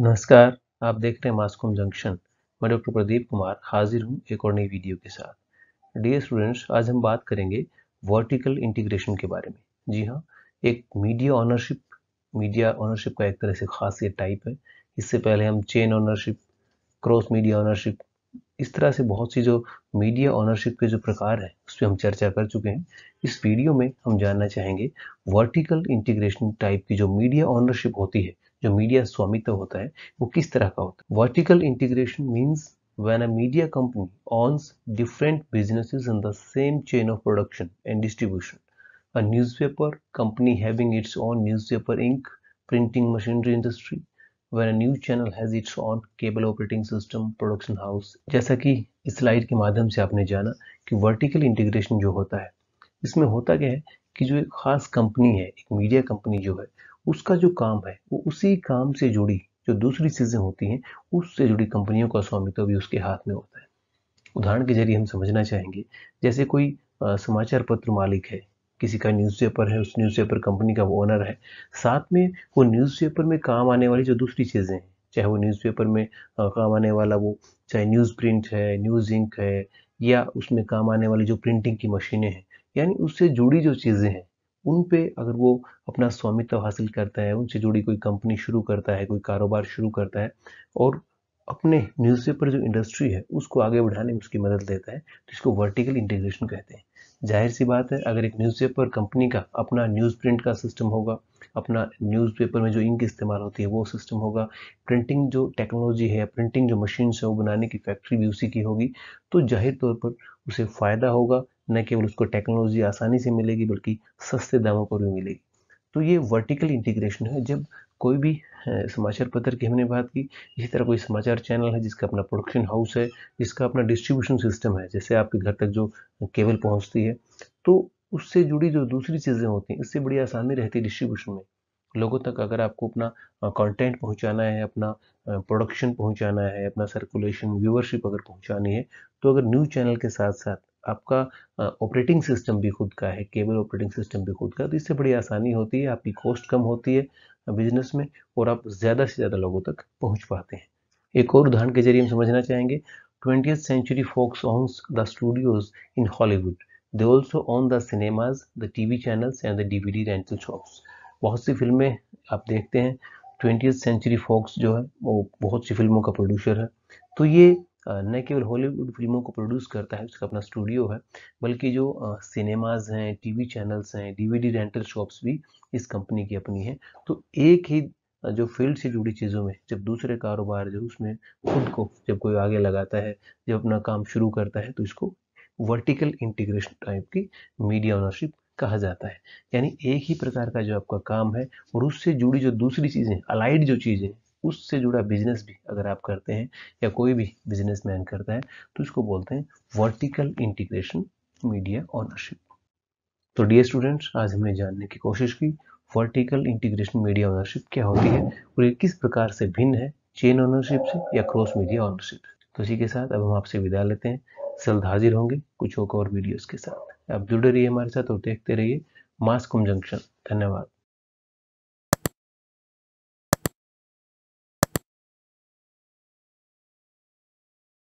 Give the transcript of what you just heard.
नमस्कार आप देख रहे हैं मास्कोम जंक्शन मैं डॉक्टर प्रदीप कुमार हाजिर हूँ एक और नई वीडियो के साथ डियर स्टूडेंट्स आज हम बात करेंगे वर्टिकल इंटीग्रेशन के बारे में जी हाँ एक मीडिया ऑनरशिप मीडिया ऑनरशिप का एक तरह से खासियत टाइप है इससे पहले हम chain ownership cross media ownership इस तरह से बहुत सी जो मीडिया ऑनरशिप के जो प्रकार है उस पर हम चर्चा कर चुके हैं इस वीडियो में हम जानना चाहेंगे वर्टिकल इंटीग्रेशन टाइप की जो मीडिया ऑनरशिप होती है जो मीडिया स्वामित्व तो होता है वो किस तरह का होता है vertical integration means when a media company owns different business in the same chain of production and distribution a newspaper company having its own newspaper ink printing machinery industry when a news channel has its own cable operating system production house जैसा कि इस slide के माध्यम से आपने जाना कि vertical integration जो होता है इसमें होता क्या है कि जो एक खास कंपनी है एक मीडिया कंपनी जो है उसका जो काम है वो उसी काम से जुड़ी जो दूसरी चीज़ें होती हैं उससे जुड़ी कंपनियों का स्वामित्व भी उसके हाथ में होता है उदाहरण के जरिए हम समझना चाहेंगे जैसे कोई समाचार पत्र मालिक है किसी का न्यूज पेपर है उस न्यूज पेपर कंपनी का वो ओनर है साथ में वो न्यूज पेपर में काम आने वाली जो दूसरी चीज़ें हैं चाहे वो न्यूज पेपर में काम आने वाला वो चाहे न्यूज़ प्रिंट है न्यूज़ इंक है या उसमें काम आने वाली जो प्रिंटिंग की मशीनें हैं यानी उससे जुड़ी जो चीज़ें हैं उन पे अगर वो अपना स्वामित्व हासिल करता है उनसे जुड़ी कोई कंपनी शुरू करता है कोई कारोबार शुरू करता है और अपने न्यूज़पेपर जो इंडस्ट्री है उसको आगे बढ़ाने में उसकी मदद देता है तो इसको वर्टिकल इंटीग्रेशन कहते हैं जाहिर सी बात है अगर एक न्यूज़पेपर कंपनी का अपना न्यूज़ प्रिंट का सिस्टम होगा अपना न्यूज़पेपर में जो इंक इस्तेमाल होती है वो सिस्टम होगा प्रिंटिंग जो टेक्नोलॉजी है प्रिंटिंग जो मशीन है वो बनाने की फैक्ट्री भी उसी की होगी तो जाहिर तौर पर उसे फ़ायदा होगा न केवल उसको टेक्नोलॉजी आसानी से मिलेगी बल्कि सस्ते दामों पर भी मिलेगी तो ये वर्टिकल इंटीग्रेशन है जब कोई भी समाचार पत्र की हमने बात की इसी तरह कोई समाचार चैनल है जिसका अपना प्रोडक्शन हाउस है जिसका अपना डिस्ट्रीब्यूशन सिस्टम है जैसे आपके घर तक जो केबल पहुंचती है तो उससे जुड़ी जो दूसरी चीज़ें होती हैं इससे बड़ी आसानी रहती है डिस्ट्रीब्यूशन में लोगों तक अगर आपको अपना कंटेंट पहुंचाना है अपना प्रोडक्शन पहुंचाना है अपना सर्कुलेशन व्यूअरशिप अगर पहुंचानी है तो अगर न्यूज़ चैनल के साथ साथ आपका ऑपरेटिंग सिस्टम भी खुद का है केबल ऑपरेटिंग सिस्टम भी खुद का तो इससे बड़ी आसानी होती है आपकी कॉस्ट कम होती है बिजनेस में और आप ज़्यादा से ज़्यादा लोगों तक पहुँच पाते हैं एक और उदाहरण के जरिए हम समझना चाहेंगे twenty century Fox owns the studios in Hollywood they also own the cinemas the T V channels and the D V D rental shops बहुत सी फिल्में आप देखते हैं ट्वेंटी सेंचुरी फॉक्स जो है वो बहुत सी फिल्मों का प्रोड्यूसर है तो ये न केवल हॉलीवुड फिल्मों को प्रोड्यूस करता है उसका अपना स्टूडियो है बल्कि जो सिनेमाज हैं टीवी चैनल्स हैं डीवीडी रेंटल शॉप्स भी इस कंपनी की अपनी है तो एक ही जो फील्ड से जुड़ी चीज़ों में जब दूसरे कारोबार जो उसमें खुद को जब कोई आगे लगाता है जब अपना काम शुरू करता है तो इसको वर्टिकल इंटीग्रेशन टाइप की मीडिया ओनरशिप कहा जाता है यानी एक ही प्रकार का जो आपका काम है और उससे जुड़ी जो दूसरी चीज़ें अलाइड जो चीज़ें उससे जुड़ा बिजनेस भी अगर आप करते हैं या कोई भी बिजनेस मैन करता है तो इसको बोलते हैं वर्टिकल इंटीग्रेशन मीडिया ऑनरशिप तो डियर स्टूडेंट्स आज हमने जानने की कोशिश की वर्टिकल इंटीग्रेशन मीडिया ऑनरशिप क्या होती है और ये किस प्रकार से भिन्न है चेन ऑनरशिप से या क्रॉस मीडिया ऑनरशिप तो इसी के साथ अब हम आपसे विदा लेते हैं जल्द हाजिर होंगे कुछ और वीडियोस के साथ आप जुड़े रहिए हमारे साथ और देखते रहिए मास्कुम जंक्शन धन्यवाद